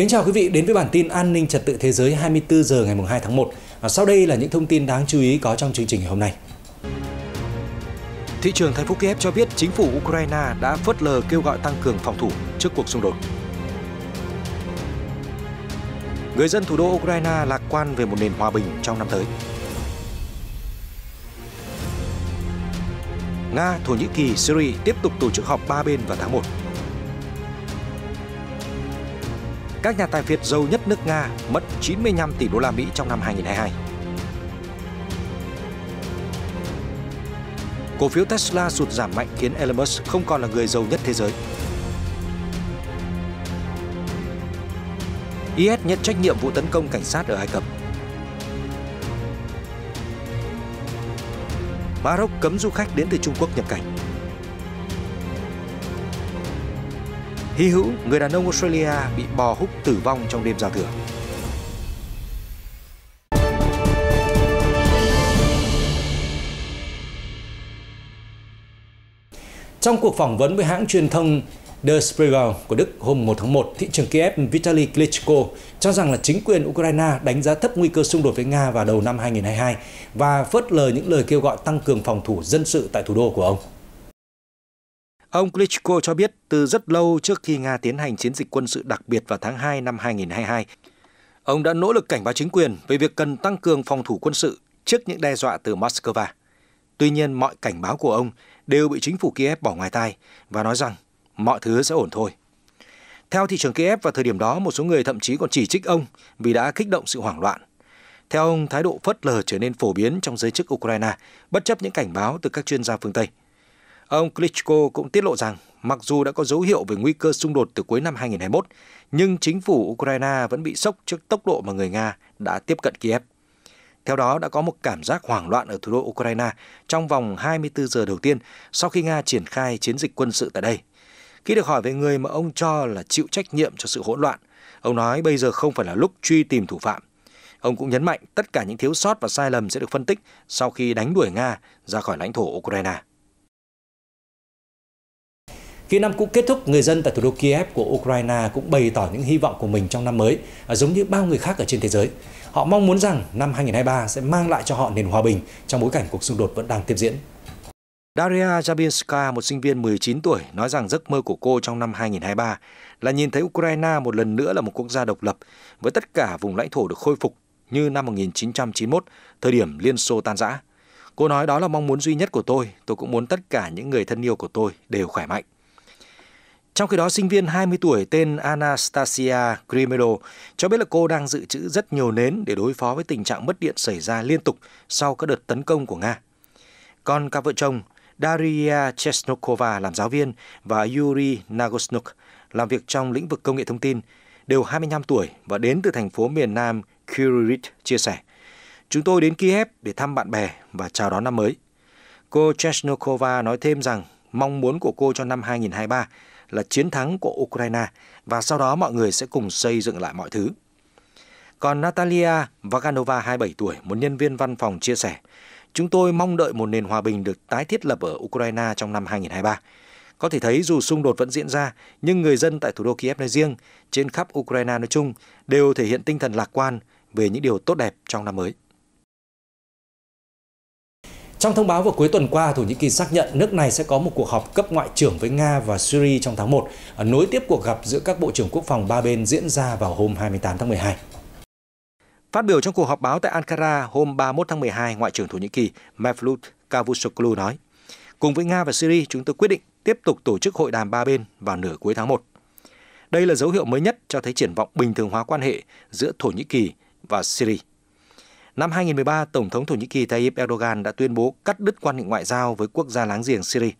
Kính chào quý vị đến với bản tin an ninh trật tự thế giới 24 giờ ngày 2 tháng 1. Và sau đây là những thông tin đáng chú ý có trong chương trình ngày hôm nay. Thị trường thành phố Kiev cho biết chính phủ Ukraine đã phớt lờ kêu gọi tăng cường phòng thủ trước cuộc xung đột. Người dân thủ đô Ukraine lạc quan về một nền hòa bình trong năm tới. Nga, Thổ Nhĩ Kỳ, Syria tiếp tục tổ chức họp ba bên vào tháng 1. các nhà tài phiệt giàu nhất nước Nga mất 95 tỷ đô la Mỹ trong năm 2022. Cổ phiếu Tesla sụt giảm mạnh khiến Elon Musk không còn là người giàu nhất thế giới. IS nhận trách nhiệm vụ tấn công cảnh sát ở Ai Cập. Maroc cấm du khách đến từ Trung Quốc nhập cảnh. Hy hữu, người đàn ông Australia bị bò húc tử vong trong đêm giao thừa. Trong cuộc phỏng vấn với hãng truyền thông Der Spiegel của Đức hôm 1 tháng 1, thị trường Kiev Vitaly Klitschko cho rằng là chính quyền Ukraine đánh giá thấp nguy cơ xung đột với Nga vào đầu năm 2022 và phớt lờ những lời kêu gọi tăng cường phòng thủ dân sự tại thủ đô của ông. Ông Klitschko cho biết từ rất lâu trước khi Nga tiến hành chiến dịch quân sự đặc biệt vào tháng 2 năm 2022, ông đã nỗ lực cảnh báo chính quyền về việc cần tăng cường phòng thủ quân sự trước những đe dọa từ Moscow. Tuy nhiên, mọi cảnh báo của ông đều bị chính phủ Kiev bỏ ngoài tai và nói rằng mọi thứ sẽ ổn thôi. Theo thị trường Kiev vào thời điểm đó, một số người thậm chí còn chỉ trích ông vì đã kích động sự hoảng loạn. Theo ông, thái độ phớt lờ trở nên phổ biến trong giới chức Ukraine, bất chấp những cảnh báo từ các chuyên gia phương Tây – Ông Klitschko cũng tiết lộ rằng mặc dù đã có dấu hiệu về nguy cơ xung đột từ cuối năm 2021, nhưng chính phủ Ukraine vẫn bị sốc trước tốc độ mà người Nga đã tiếp cận Kiev. Theo đó, đã có một cảm giác hoảng loạn ở thủ đô Ukraine trong vòng 24 giờ đầu tiên sau khi Nga triển khai chiến dịch quân sự tại đây. Khi được hỏi về người mà ông cho là chịu trách nhiệm cho sự hỗn loạn, ông nói bây giờ không phải là lúc truy tìm thủ phạm. Ông cũng nhấn mạnh tất cả những thiếu sót và sai lầm sẽ được phân tích sau khi đánh đuổi Nga ra khỏi lãnh thổ Ukraine. Khi năm cũ kết thúc, người dân tại thủ đô Kiev của Ukraine cũng bày tỏ những hy vọng của mình trong năm mới, à, giống như bao người khác ở trên thế giới. Họ mong muốn rằng năm 2023 sẽ mang lại cho họ nền hòa bình trong bối cảnh cuộc xung đột vẫn đang tiếp diễn. Daria Jabinska, một sinh viên 19 tuổi, nói rằng giấc mơ của cô trong năm 2023 là nhìn thấy Ukraine một lần nữa là một quốc gia độc lập, với tất cả vùng lãnh thổ được khôi phục như năm 1991, thời điểm Liên Xô tan rã. Cô nói đó là mong muốn duy nhất của tôi, tôi cũng muốn tất cả những người thân yêu của tôi đều khỏe mạnh. Trong khi đó, sinh viên 20 tuổi tên Anastasia Grimero cho biết là cô đang dự trữ rất nhiều nến để đối phó với tình trạng mất điện xảy ra liên tục sau các đợt tấn công của Nga. Còn cặp vợ chồng Daria Chesnokova làm giáo viên và Yuri Nagosnuk làm việc trong lĩnh vực công nghệ thông tin, đều 25 tuổi và đến từ thành phố miền Nam Kyrillit chia sẻ. Chúng tôi đến Kiev để thăm bạn bè và chào đón năm mới. Cô Chesnokova nói thêm rằng mong muốn của cô cho năm 2023 là chiến thắng của Ukraine và sau đó mọi người sẽ cùng xây dựng lại mọi thứ. Còn Natalia Vaganova, 27 tuổi, một nhân viên văn phòng chia sẻ, chúng tôi mong đợi một nền hòa bình được tái thiết lập ở Ukraine trong năm 2023. Có thể thấy dù xung đột vẫn diễn ra, nhưng người dân tại thủ đô Kiev nói riêng, trên khắp Ukraine nói chung đều thể hiện tinh thần lạc quan về những điều tốt đẹp trong năm mới. Trong thông báo vào cuối tuần qua, Thổ Nhĩ Kỳ xác nhận nước này sẽ có một cuộc họp cấp ngoại trưởng với Nga và Syria trong tháng 1, nối tiếp cuộc gặp giữa các bộ trưởng quốc phòng ba bên diễn ra vào hôm 28 tháng 12. Phát biểu trong cuộc họp báo tại Ankara hôm 31 tháng 12, Ngoại trưởng Thổ Nhĩ Kỳ Mevlut Cavusoglu nói, cùng với Nga và Syria, chúng tôi quyết định tiếp tục tổ chức hội đàm ba bên vào nửa cuối tháng 1. Đây là dấu hiệu mới nhất cho thấy triển vọng bình thường hóa quan hệ giữa Thổ Nhĩ Kỳ và Syria. Năm 2013, Tổng thống Thổ Nhĩ Kỳ Tayyip Erdogan đã tuyên bố cắt đứt quan hệ ngoại giao với quốc gia láng giềng Syria.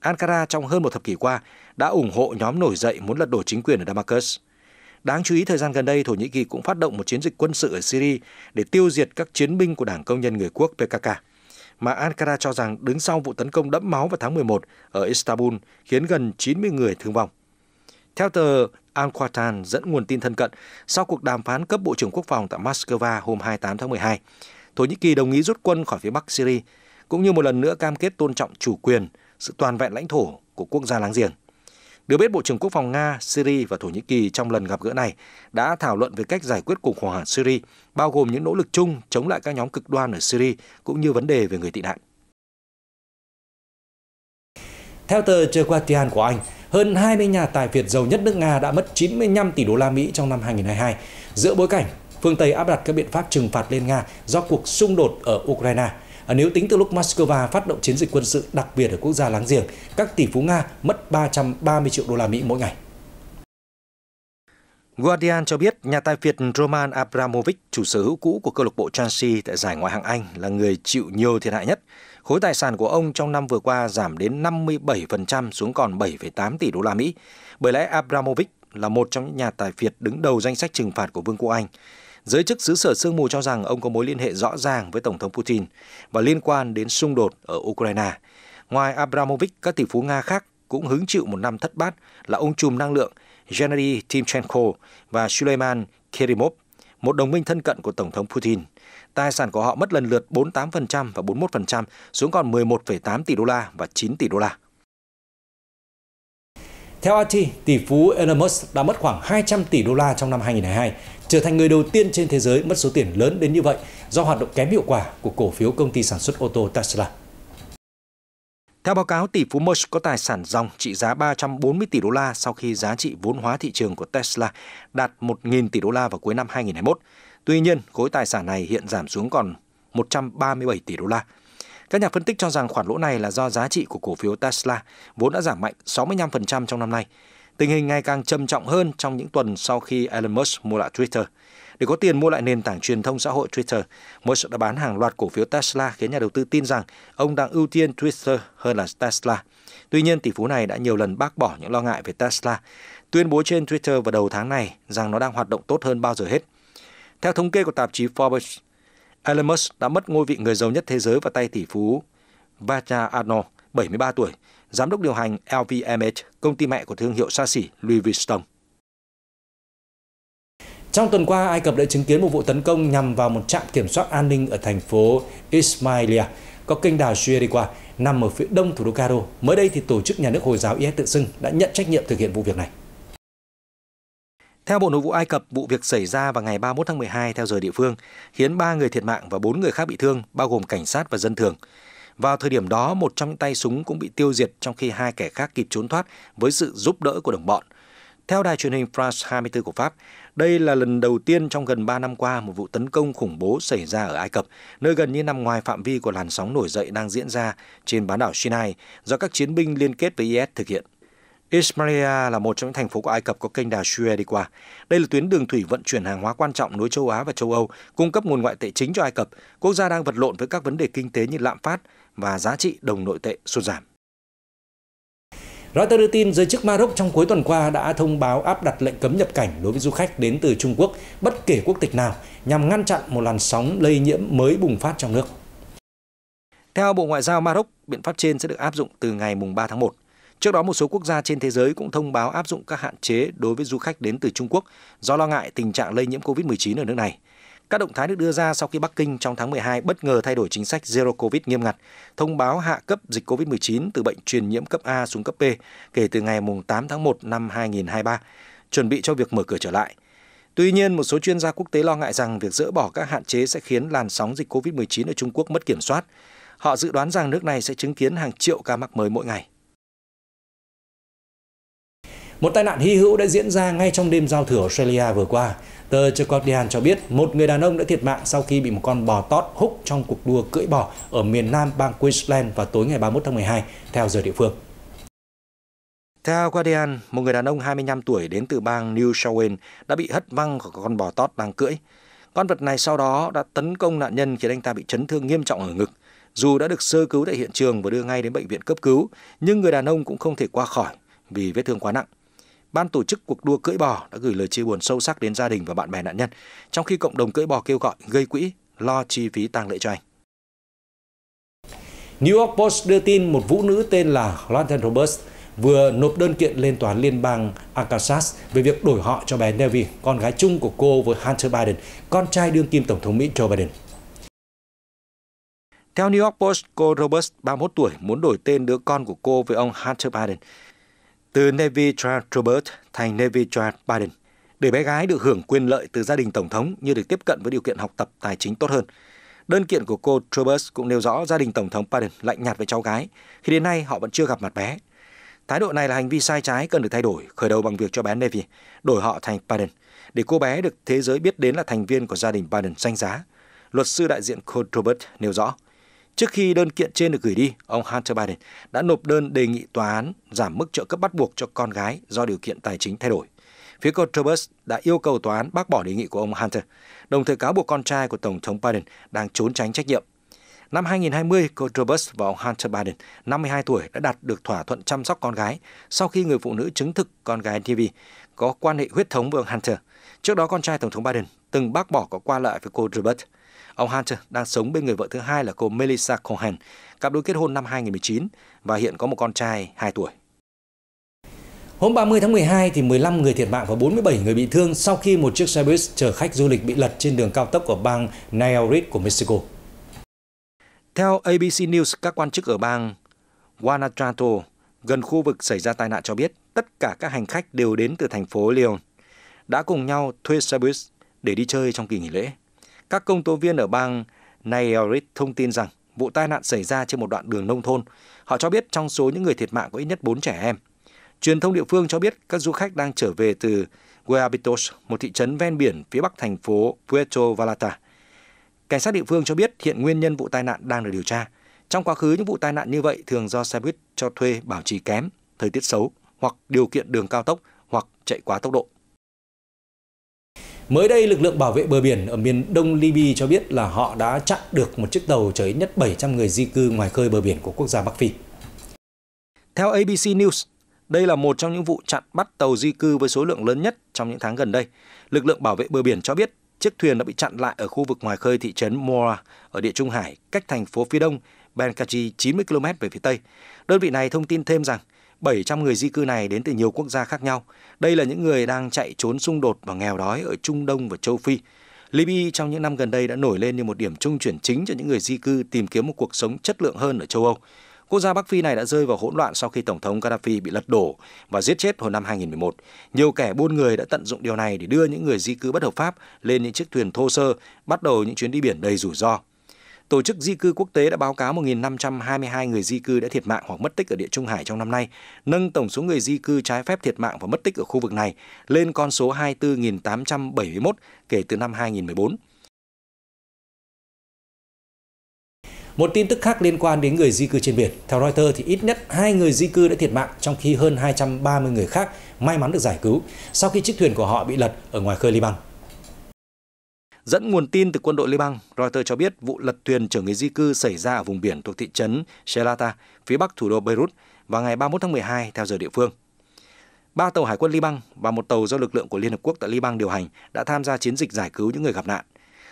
Ankara trong hơn một thập kỷ qua đã ủng hộ nhóm nổi dậy muốn lật đổ chính quyền ở Damascus. Đáng chú ý thời gian gần đây, Thổ Nhĩ Kỳ cũng phát động một chiến dịch quân sự ở Syria để tiêu diệt các chiến binh của Đảng Công nhân Người Quốc PKK. Mà Ankara cho rằng đứng sau vụ tấn công đẫm máu vào tháng 11 ở Istanbul khiến gần 90 người thương vong. Theo tờ Al-Qatan dẫn nguồn tin thân cận, sau cuộc đàm phán cấp Bộ trưởng Quốc phòng tại Moscow hôm 28 tháng 12, Thổ Nhĩ Kỳ đồng ý rút quân khỏi phía Bắc Syria, cũng như một lần nữa cam kết tôn trọng chủ quyền, sự toàn vẹn lãnh thổ của quốc gia láng giềng. Được biết, Bộ trưởng Quốc phòng Nga, Syria và Thổ Nhĩ Kỳ trong lần gặp gỡ này đã thảo luận về cách giải quyết cuộc khủng hoảng Syria, bao gồm những nỗ lực chung chống lại các nhóm cực đoan ở Syria cũng như vấn đề về người tị nạn. Theo tờ The Guardian của Anh, hơn 20 nhà tài phiệt giàu nhất nước Nga đã mất 95 tỷ đô la Mỹ trong năm 2022, giữa bối cảnh phương Tây áp đặt các biện pháp trừng phạt lên Nga do cuộc xung đột ở Ukraine. Nếu tính từ lúc Moscow phát động chiến dịch quân sự đặc biệt ở quốc gia láng giềng, các tỷ phú Nga mất 330 triệu đô la Mỹ mỗi ngày. Guardian cho biết nhà tài phiệt Roman Abramovich, chủ sở hữu cũ của câu lạc bộ Chelsea tại giải Ngoại hạng Anh, là người chịu nhiều thiệt hại nhất. Khối tài sản của ông trong năm vừa qua giảm đến 57% xuống còn 7,8 tỷ đô la Mỹ. Bởi lẽ Abramovich là một trong những nhà tài phiệt đứng đầu danh sách trừng phạt của Vương quốc Anh. Giới chức xứ sở sương mù cho rằng ông có mối liên hệ rõ ràng với Tổng thống Putin và liên quan đến xung đột ở Ukraine. Ngoài Abramovich, các tỷ phú Nga khác cũng hứng chịu một năm thất bát là ông trùm năng lượng – Gennady Timchenko và Suleiman Kerimov, một đồng minh thân cận của Tổng thống Putin. Tài sản của họ mất lần lượt 48% và 41% xuống còn 11,8 tỷ đô la và 9 tỷ đô la. Theo RT, tỷ phú Elon Musk đã mất khoảng 200 tỷ đô la trong năm 2022, trở thành người đầu tiên trên thế giới mất số tiền lớn đến như vậy do hoạt động kém hiệu quả của cổ phiếu công ty sản xuất ô tô Tesla. Theo báo cáo, tỷ phú Musk có tài sản dòng trị giá 340 tỷ đô la sau khi giá trị vốn hóa thị trường của Tesla đạt 1.000 tỷ đô la vào cuối năm 2021. Tuy nhiên, khối tài sản này hiện giảm xuống còn 137 tỷ đô la. Các nhà phân tích cho rằng khoản lỗ này là do giá trị của cổ phiếu Tesla vốn đã giảm mạnh 65% trong năm nay. Tình hình ngày càng trầm trọng hơn trong những tuần sau khi Elon Musk mua lại Twitter – để có tiền mua lại nền tảng truyền thông xã hội Twitter, Musk đã bán hàng loạt cổ phiếu Tesla khiến nhà đầu tư tin rằng ông đang ưu tiên Twitter hơn là Tesla. Tuy nhiên, tỷ phú này đã nhiều lần bác bỏ những lo ngại về Tesla, tuyên bố trên Twitter vào đầu tháng này rằng nó đang hoạt động tốt hơn bao giờ hết. Theo thống kê của tạp chí Forbes, Elon Musk đã mất ngôi vị người giàu nhất thế giới vào tay tỷ phú Vacha Arno, 73 tuổi, giám đốc điều hành LVMH, công ty mẹ của thương hiệu xa xỉ Louis Vuitton. Trong tuần qua, Ai Cập đã chứng kiến một vụ tấn công nhằm vào một trạm kiểm soát an ninh ở thành phố Ismailia, có kênh đào Suez đi qua, nằm ở phía đông thủ đô Cairo. Mới đây thì tổ chức nhà nước Hồi giáo IS tự xưng đã nhận trách nhiệm thực hiện vụ việc này. Theo Bộ Nội vụ Ai Cập, vụ việc xảy ra vào ngày 31 tháng 12 theo giờ địa phương, khiến 3 người thiệt mạng và 4 người khác bị thương, bao gồm cảnh sát và dân thường. Vào thời điểm đó, một trong tay súng cũng bị tiêu diệt trong khi hai kẻ khác kịp trốn thoát với sự giúp đỡ của đồng bọn – theo đài truyền hình France 24 của Pháp, đây là lần đầu tiên trong gần 3 năm qua một vụ tấn công khủng bố xảy ra ở Ai Cập, nơi gần như nằm ngoài phạm vi của làn sóng nổi dậy đang diễn ra trên bán đảo Sinai do các chiến binh liên kết với IS thực hiện. Ismailia là một trong những thành phố của Ai Cập có kênh đào Suez đi qua. Đây là tuyến đường thủy vận chuyển hàng hóa quan trọng nối châu Á và châu Âu, cung cấp nguồn ngoại tệ chính cho Ai Cập. Quốc gia đang vật lộn với các vấn đề kinh tế như lạm phát và giá trị đồng nội tệ sụt giảm. Reuters đưa tin giới chức Maroc trong cuối tuần qua đã thông báo áp đặt lệnh cấm nhập cảnh đối với du khách đến từ Trung Quốc bất kể quốc tịch nào nhằm ngăn chặn một làn sóng lây nhiễm mới bùng phát trong nước. Theo Bộ Ngoại giao Maroc, biện pháp trên sẽ được áp dụng từ ngày 3 tháng 1. Trước đó, một số quốc gia trên thế giới cũng thông báo áp dụng các hạn chế đối với du khách đến từ Trung Quốc do lo ngại tình trạng lây nhiễm COVID-19 ở nước này. Các động thái được đưa ra sau khi Bắc Kinh trong tháng 12 bất ngờ thay đổi chính sách Zero Covid nghiêm ngặt, thông báo hạ cấp dịch Covid-19 từ bệnh truyền nhiễm cấp A xuống cấp B kể từ ngày 8 tháng 1 năm 2023, chuẩn bị cho việc mở cửa trở lại. Tuy nhiên, một số chuyên gia quốc tế lo ngại rằng việc dỡ bỏ các hạn chế sẽ khiến làn sóng dịch Covid-19 ở Trung Quốc mất kiểm soát. Họ dự đoán rằng nước này sẽ chứng kiến hàng triệu ca mắc mới mỗi ngày. Một tai nạn hy hữu đã diễn ra ngay trong đêm giao thừa Australia vừa qua. Tờ The Guardian cho biết một người đàn ông đã thiệt mạng sau khi bị một con bò tót húc trong cuộc đua cưỡi bò ở miền nam bang Queensland vào tối ngày 31 tháng 12, theo giờ địa phương. Theo Guardian, một người đàn ông 25 tuổi đến từ bang New South Wales đã bị hất văng khỏi con bò tót đang cưỡi. Con vật này sau đó đã tấn công nạn nhân khiến anh ta bị chấn thương nghiêm trọng ở ngực. Dù đã được sơ cứu tại hiện trường và đưa ngay đến bệnh viện cấp cứu, nhưng người đàn ông cũng không thể qua khỏi vì vết thương quá nặng. Ban tổ chức cuộc đua cưỡi bò đã gửi lời chia buồn sâu sắc đến gia đình và bạn bè nạn nhân, trong khi cộng đồng cưỡi bò kêu gọi gây quỹ lo chi phí tang lễ cho anh. New York Post đưa tin một vũ nữ tên là London Roberts vừa nộp đơn kiện lên tòa liên bang Arkansas về việc đổi họ cho bé Nevy, con gái chung của cô với Hunter Biden, con trai đương kim Tổng thống Mỹ Joe Biden. Theo New York Post, cô Roberts, 31 tuổi, muốn đổi tên đứa con của cô với ông Hunter Biden từ Navy Chad Robert thành Navy Chad Biden để bé gái được hưởng quyền lợi từ gia đình tổng thống như được tiếp cận với điều kiện học tập tài chính tốt hơn. Đơn kiện của cô Trubus cũng nêu rõ gia đình tổng thống Biden lạnh nhạt với cháu gái khi đến nay họ vẫn chưa gặp mặt bé. Thái độ này là hành vi sai trái cần được thay đổi, khởi đầu bằng việc cho bé Navy đổi họ thành Biden để cô bé được thế giới biết đến là thành viên của gia đình Biden danh giá. Luật sư đại diện cô Robert nêu rõ. Trước khi đơn kiện trên được gửi đi, ông Hunter Biden đã nộp đơn đề nghị tòa án giảm mức trợ cấp bắt buộc cho con gái do điều kiện tài chính thay đổi. Phía Controversy đã yêu cầu tòa án bác bỏ đề nghị của ông Hunter, đồng thời cáo buộc con trai của Tổng thống Biden đang trốn tránh trách nhiệm. Năm 2020, Controversy và ông Hunter Biden, 52 tuổi, đã đạt được thỏa thuận chăm sóc con gái sau khi người phụ nữ chứng thực con gái TV có quan hệ huyết thống với ông Hunter. Trước đó, con trai Tổng thống Biden từng bác bỏ có qua lại với cô Robert. Ông Hunter đang sống bên người vợ thứ hai là cô Melissa Cohen. Cặp đôi kết hôn năm 2019 và hiện có một con trai 2 tuổi. Hôm 30 tháng 12 thì 15 người thiệt mạng và 47 người bị thương sau khi một chiếc xe bus chở khách du lịch bị lật trên đường cao tốc ở bang Nayarit của Mexico. Theo ABC News, các quan chức ở bang Guanajuato gần khu vực xảy ra tai nạn cho biết tất cả các hành khách đều đến từ thành phố Lyon đã cùng nhau thuê xe bus để đi chơi trong kỳ nghỉ lễ. Các công tố viên ở bang Nayarit thông tin rằng vụ tai nạn xảy ra trên một đoạn đường nông thôn. Họ cho biết trong số những người thiệt mạng có ít nhất 4 trẻ em. Truyền thông địa phương cho biết các du khách đang trở về từ Guayabitos, một thị trấn ven biển phía bắc thành phố Puerto Vallarta. Cảnh sát địa phương cho biết hiện nguyên nhân vụ tai nạn đang được điều tra. Trong quá khứ, những vụ tai nạn như vậy thường do xe buýt cho thuê bảo trì kém, thời tiết xấu hoặc điều kiện đường cao tốc hoặc chạy quá tốc độ. Mới đây, lực lượng bảo vệ bờ biển ở miền đông Libya cho biết là họ đã chặn được một chiếc tàu chở nhất 700 người di cư ngoài khơi bờ biển của quốc gia Bắc Phi. Theo ABC News, đây là một trong những vụ chặn bắt tàu di cư với số lượng lớn nhất trong những tháng gần đây. Lực lượng bảo vệ bờ biển cho biết chiếc thuyền đã bị chặn lại ở khu vực ngoài khơi thị trấn Mora ở địa Trung Hải, cách thành phố phía đông Benghazi 90 km về phía tây. Đơn vị này thông tin thêm rằng 700 người di cư này đến từ nhiều quốc gia khác nhau. Đây là những người đang chạy trốn xung đột và nghèo đói ở Trung Đông và châu Phi. Libya trong những năm gần đây đã nổi lên như một điểm trung chuyển chính cho những người di cư tìm kiếm một cuộc sống chất lượng hơn ở châu Âu. Quốc gia Bắc Phi này đã rơi vào hỗn loạn sau khi Tổng thống Gaddafi bị lật đổ và giết chết hồi năm 2011. Nhiều kẻ buôn người đã tận dụng điều này để đưa những người di cư bất hợp pháp lên những chiếc thuyền thô sơ, bắt đầu những chuyến đi biển đầy rủi ro. Tổ chức Di cư Quốc tế đã báo cáo 1.522 người di cư đã thiệt mạng hoặc mất tích ở Địa Trung Hải trong năm nay, nâng tổng số người di cư trái phép thiệt mạng và mất tích ở khu vực này lên con số 24.871 kể từ năm 2014. Một tin tức khác liên quan đến người di cư trên biển. Theo Reuters thì ít nhất 2 người di cư đã thiệt mạng trong khi hơn 230 người khác may mắn được giải cứu sau khi chiếc thuyền của họ bị lật ở ngoài khơi Liban. Dẫn nguồn tin từ quân đội Liban, Reuters cho biết vụ lật thuyền chở người di cư xảy ra ở vùng biển thuộc thị trấn Shelata, phía bắc thủ đô Beirut, vào ngày 31 tháng 12 theo giờ địa phương. Ba tàu hải quân Liban và một tàu do lực lượng của Liên Hợp Quốc tại Liban điều hành đã tham gia chiến dịch giải cứu những người gặp nạn.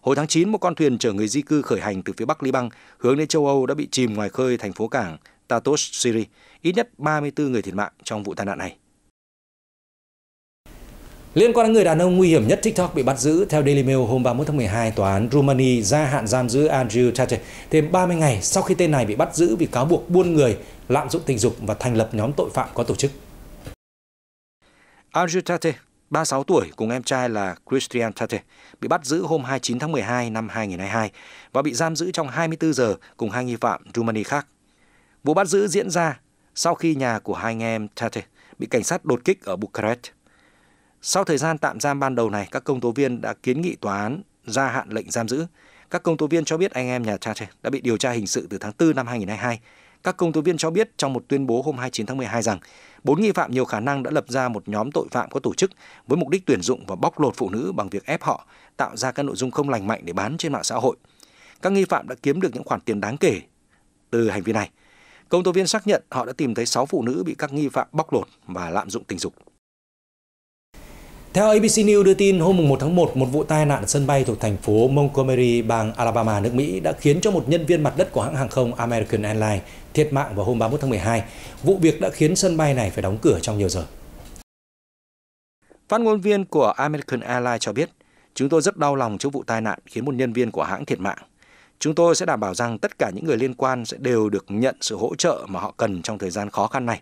Hồi tháng 9, một con thuyền chở người di cư khởi hành từ phía Bắc Liban hướng đến châu Âu đã bị chìm ngoài khơi thành phố cảng Tartus, Syria. Ít nhất 34 người thiệt mạng trong vụ tai nạn này. Liên quan đến người đàn ông nguy hiểm nhất TikTok bị bắt giữ, theo Daily Mail hôm 31 tháng 12, tòa án Romania gia hạn giam giữ Andrew Tate thêm 30 ngày sau khi tên này bị bắt giữ vì cáo buộc buôn người, lạm dụng tình dục và thành lập nhóm tội phạm có tổ chức. Andrew Tate, 36 tuổi, cùng em trai là Christian Tate, bị bắt giữ hôm 29 tháng 12 năm 2022 và bị giam giữ trong 24 giờ cùng hai nghi phạm Romania khác. Vụ bắt giữ diễn ra sau khi nhà của hai anh em Tate bị cảnh sát đột kích ở Bucharest. Sau thời gian tạm giam ban đầu này, các công tố viên đã kiến nghị tòa án gia hạn lệnh giam giữ. Các công tố viên cho biết anh em nhà cha đã bị điều tra hình sự từ tháng 4 năm 2022. Các công tố viên cho biết trong một tuyên bố hôm 29 tháng 12 rằng bốn nghi phạm nhiều khả năng đã lập ra một nhóm tội phạm có tổ chức với mục đích tuyển dụng và bóc lột phụ nữ bằng việc ép họ tạo ra các nội dung không lành mạnh để bán trên mạng xã hội. Các nghi phạm đã kiếm được những khoản tiền đáng kể từ hành vi này. Công tố viên xác nhận họ đã tìm thấy 6 phụ nữ bị các nghi phạm bóc lột và lạm dụng tình dục. Theo ABC News đưa tin, hôm 1 tháng 1, một vụ tai nạn sân bay thuộc thành phố Montgomery, bang Alabama, nước Mỹ đã khiến cho một nhân viên mặt đất của hãng hàng không American Airlines thiệt mạng vào hôm 31 tháng 12. Vụ việc đã khiến sân bay này phải đóng cửa trong nhiều giờ. Phát ngôn viên của American Airlines cho biết, chúng tôi rất đau lòng trước vụ tai nạn khiến một nhân viên của hãng thiệt mạng. Chúng tôi sẽ đảm bảo rằng tất cả những người liên quan sẽ đều được nhận sự hỗ trợ mà họ cần trong thời gian khó khăn này.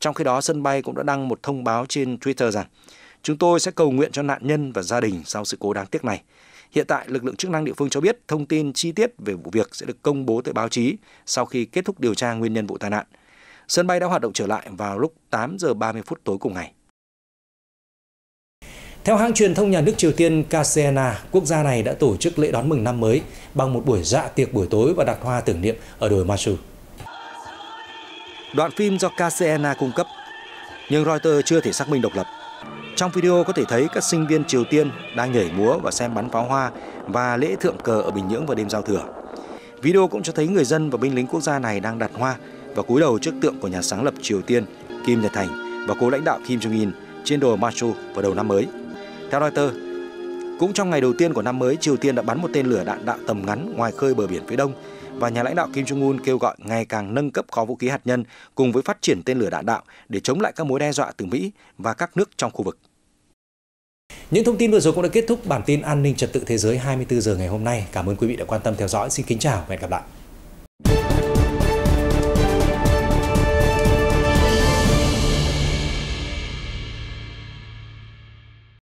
Trong khi đó, sân bay cũng đã đăng một thông báo trên Twitter rằng Chúng tôi sẽ cầu nguyện cho nạn nhân và gia đình sau sự cố đáng tiếc này. Hiện tại, lực lượng chức năng địa phương cho biết thông tin chi tiết về vụ việc sẽ được công bố tới báo chí sau khi kết thúc điều tra nguyên nhân vụ tai nạn. Sân bay đã hoạt động trở lại vào lúc 8 giờ 30 phút tối cùng ngày. Theo hãng truyền thông nhà nước Triều Tiên KCNA, quốc gia này đã tổ chức lễ đón mừng năm mới bằng một buổi dạ tiệc buổi tối và đặt hoa tưởng niệm ở đồi Masu. Đoạn phim do KCNA cung cấp, nhưng Reuters chưa thể xác minh độc lập. Trong video có thể thấy các sinh viên Triều Tiên đang nhảy múa và xem bắn pháo hoa và lễ thượng cờ ở Bình Nhưỡng vào đêm giao thừa. Video cũng cho thấy người dân và binh lính quốc gia này đang đặt hoa và cúi đầu trước tượng của nhà sáng lập Triều Tiên Kim Nhật Thành và cố lãnh đạo Kim Jong-un trên đồi Manchu vào đầu năm mới. Theo Reuters, cũng trong ngày đầu tiên của năm mới, Triều Tiên đã bắn một tên lửa đạn đạo tầm ngắn ngoài khơi bờ biển phía đông và nhà lãnh đạo Kim Jong-un kêu gọi ngày càng nâng cấp kho vũ khí hạt nhân cùng với phát triển tên lửa đạn đạo để chống lại các mối đe dọa từ Mỹ và các nước trong khu vực. Những thông tin vừa rồi cũng đã kết thúc bản tin an ninh trật tự thế giới 24 giờ ngày hôm nay. Cảm ơn quý vị đã quan tâm theo dõi. Xin kính chào và hẹn gặp lại.